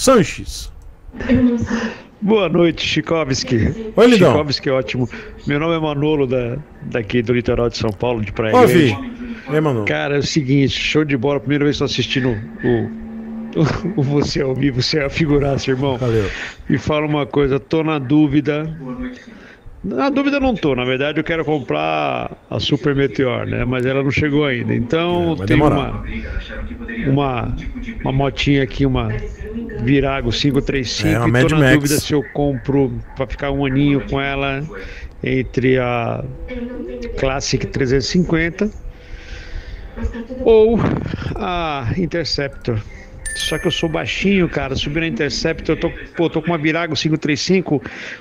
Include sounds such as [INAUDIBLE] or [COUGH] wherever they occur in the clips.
Sanches. Boa noite, Chikovski. Oi, Lidão. Chikovski, ótimo. Meu nome é Manolo, da, daqui do litoral de São Paulo, de Praia Ouvi. É, Manolo. Cara, é o seguinte, show de bola. Primeira vez que estou assistindo o, o, o, Você ao vivo, você é a figuraça, irmão. Valeu. E fala uma coisa, tô na dúvida. Na dúvida não tô, na verdade eu quero comprar a Super Meteor, né? Mas ela não chegou ainda. Então é, tem uma, uma uma motinha aqui, uma Virago 535. É, Estou na Max. dúvida se eu compro para ficar um aninho com ela entre a Classic 350 ou a Interceptor. Só que eu sou baixinho, cara. Subir na Interceptor, eu tô, pô, tô com uma Virago 535,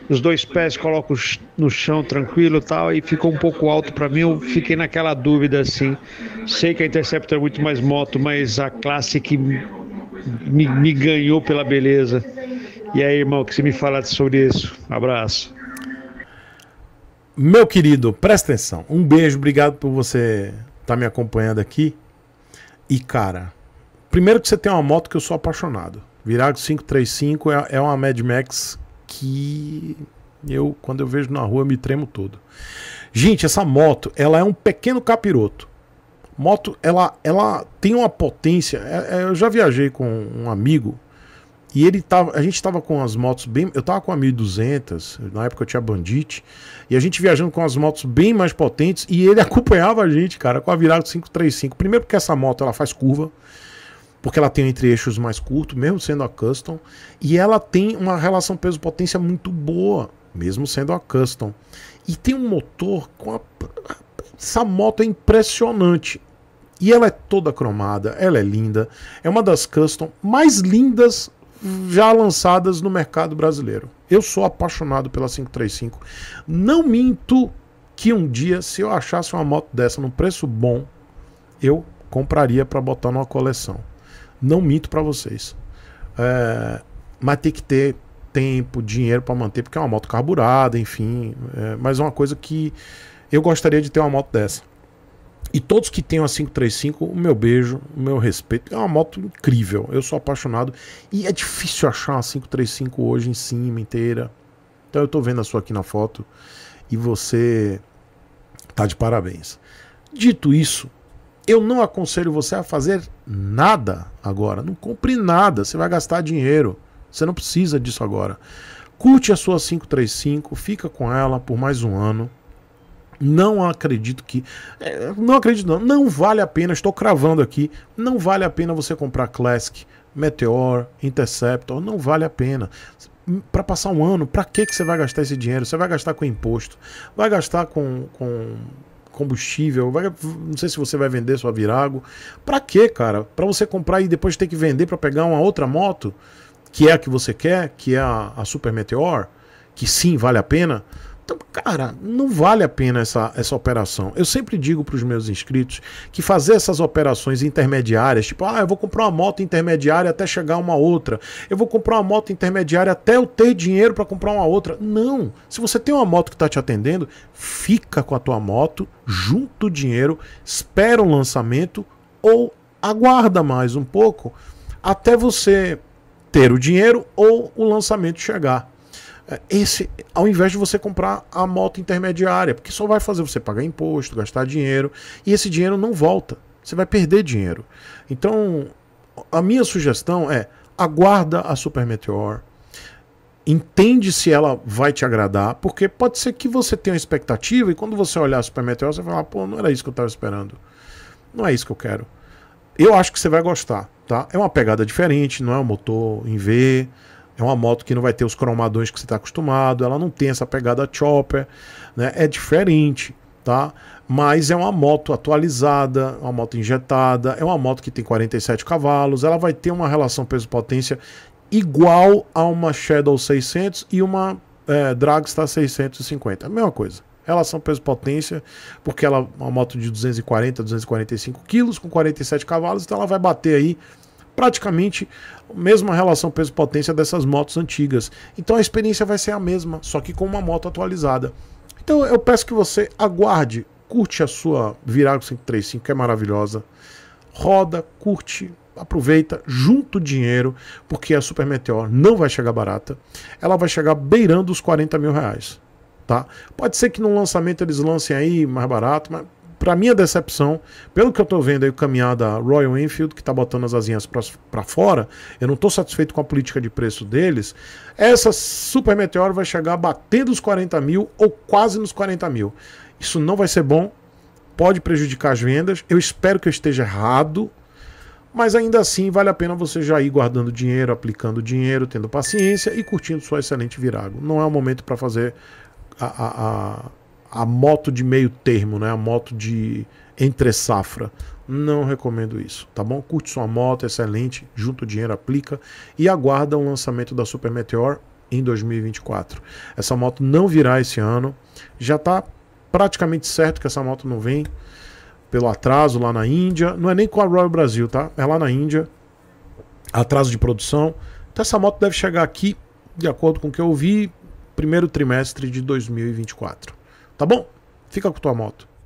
os dois pés coloco no chão tranquilo tal, e ficou um pouco alto para mim. Eu fiquei naquela dúvida assim. Sei que a Interceptor é muito mais moto, mas a Classic me, me ganhou pela beleza. E aí, irmão, que você me fala sobre isso? Abraço. Meu querido, presta atenção. Um beijo, obrigado por você estar tá me acompanhando aqui. E, cara, primeiro que você tem uma moto que eu sou apaixonado. Virago 535 é, é uma Mad Max que eu, quando eu vejo na rua, me tremo todo. Gente, essa moto, ela é um pequeno capiroto. Moto, ela, ela tem uma potência. É, é, eu já viajei com um amigo e ele tava, a gente estava com as motos bem, eu estava com a 1200, na época eu tinha Bandit, e a gente viajando com as motos bem mais potentes e ele [LAUGHS] acompanhava a gente, cara, com a virada 535. Primeiro porque essa moto ela faz curva, porque ela tem um entre-eixos mais curto, mesmo sendo a custom, e ela tem uma relação peso-potência muito boa, mesmo sendo a custom. E tem um motor com a essa moto é impressionante. E ela é toda cromada, ela é linda. É uma das custom mais lindas já lançadas no mercado brasileiro. Eu sou apaixonado pela 535. Não minto que um dia, se eu achasse uma moto dessa num preço bom, eu compraria para botar numa coleção. Não minto para vocês. É, mas tem que ter tempo, dinheiro para manter, porque é uma moto carburada, enfim. É, mas é uma coisa que eu gostaria de ter uma moto dessa. E todos que tenham a 535, o meu beijo, o meu respeito. É uma moto incrível, eu sou apaixonado. E é difícil achar a 535 hoje em cima inteira. Então eu tô vendo a sua aqui na foto e você tá de parabéns. Dito isso, eu não aconselho você a fazer nada agora. Não compre nada, você vai gastar dinheiro. Você não precisa disso agora. Curte a sua 535, fica com ela por mais um ano. Não acredito que. É, não acredito, não. Não vale a pena, estou cravando aqui. Não vale a pena você comprar Classic, Meteor, Interceptor. Não vale a pena para passar um ano, para que, que você vai gastar esse dinheiro? Você vai gastar com imposto, vai gastar com, com combustível, vai, não sei se você vai vender sua Virago. Para que, cara? Para você comprar e depois ter que vender para pegar uma outra moto, que é a que você quer, que é a, a Super Meteor, que sim, vale a pena. Então, cara, não vale a pena essa, essa operação. Eu sempre digo para os meus inscritos que fazer essas operações intermediárias, tipo, ah, eu vou comprar uma moto intermediária até chegar uma outra, eu vou comprar uma moto intermediária até eu ter dinheiro para comprar uma outra. Não. Se você tem uma moto que está te atendendo, fica com a tua moto, junta o dinheiro, espera o lançamento ou aguarda mais um pouco até você ter o dinheiro ou o lançamento chegar. É, esse, ao invés de você comprar a moto intermediária, porque só vai fazer você pagar imposto, gastar dinheiro, e esse dinheiro não volta. Você vai perder dinheiro. Então, a minha sugestão é: aguarda a Super Meteor. Entende se ela vai te agradar, porque pode ser que você tenha uma expectativa e quando você olhar a Super Meteor, você vai falar: pô, não era isso que eu estava esperando. Não é isso que eu quero. Eu acho que você vai gostar, tá? É uma pegada diferente, não é um motor em V, é uma moto que não vai ter os cromadões que você está acostumado, ela não tem essa pegada chopper, né? É diferente, tá? Mas é uma moto atualizada, uma moto injetada, é uma moto que tem 47 cavalos, ela vai ter uma relação peso-potência igual a uma Shadow 600 e uma é, Dragstar 650, é a mesma coisa relação peso-potência, porque ela é uma moto de 240, 245 quilos, com 47 cavalos, então ela vai bater aí praticamente a mesma relação peso-potência dessas motos antigas. Então a experiência vai ser a mesma, só que com uma moto atualizada. Então eu peço que você aguarde, curte a sua Virago 535, que é maravilhosa. Roda, curte, aproveita, junta o dinheiro, porque a Super Meteor não vai chegar barata. Ela vai chegar beirando os 40 mil reais. Tá? Pode ser que no lançamento eles lancem aí mais barato, mas para minha decepção, pelo que eu estou vendo aí o caminhar da Royal Enfield, que está botando as asinhas para fora, eu não estou satisfeito com a política de preço deles. Essa Super Meteor vai chegar batendo os 40 mil ou quase nos 40 mil. Isso não vai ser bom, pode prejudicar as vendas. Eu espero que eu esteja errado, mas ainda assim vale a pena você já ir guardando dinheiro, aplicando dinheiro, tendo paciência e curtindo sua excelente virago. Não é o momento para fazer a, a, a a moto de meio termo, né? A moto de entre safra. Não recomendo isso, tá bom? Curte sua moto, é excelente, junta o dinheiro, aplica e aguarda o lançamento da Super Meteor em 2024. Essa moto não virá esse ano. Já tá praticamente certo que essa moto não vem pelo atraso lá na Índia. Não é nem com a Royal Brasil, tá? É lá na Índia. Atraso de produção. Então essa moto deve chegar aqui, de acordo com o que eu vi, primeiro trimestre de 2024. Tá bom? Fica com tua moto.